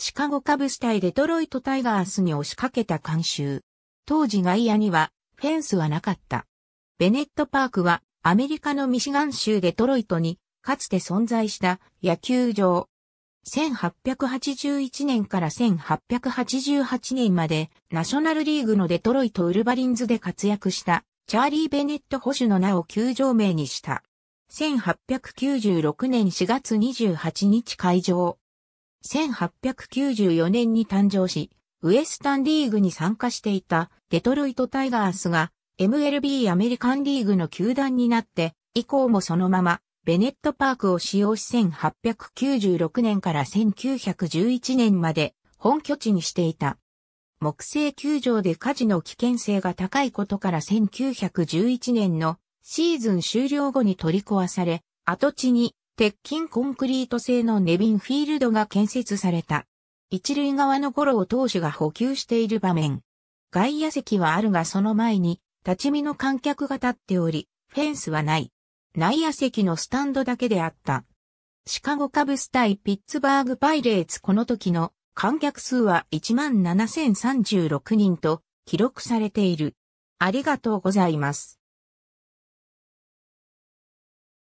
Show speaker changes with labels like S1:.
S1: シカゴカブス対デトロイトタイガースに押しかけた監修。当時
S2: 外野にはフェンスはなかった。ベネットパークはアメリカのミシガン州デトロイトにかつて存在した野球場。1881年から1888年までナショナルリーグのデトロイト・ウルバリンズで活躍したチャーリー・ベネット保守の名を球場名にした。1896年4月28日会場、1894年に誕生し、ウエスタンリーグに参加していたデトロイトタイガースが MLB アメリカンリーグの球団になって、以降もそのままベネットパークを使用し1896年から1911年まで本拠地にしていた。木製球場で火事の危険性が高いことから1911年のシーズン終了後に取り壊され、跡地に鉄筋コンクリート製のネビンフィールドが建設された。一塁側のゴロを投手が補給している場面。外野席はあるがその前に、立ち見の観客が立っており、フェンスはない。内野席のスタンドだけであった。シカゴカブス対ピッツバーグパイレーツこの時の観客数は17,036人と記録されて
S1: いる。ありがとうございます。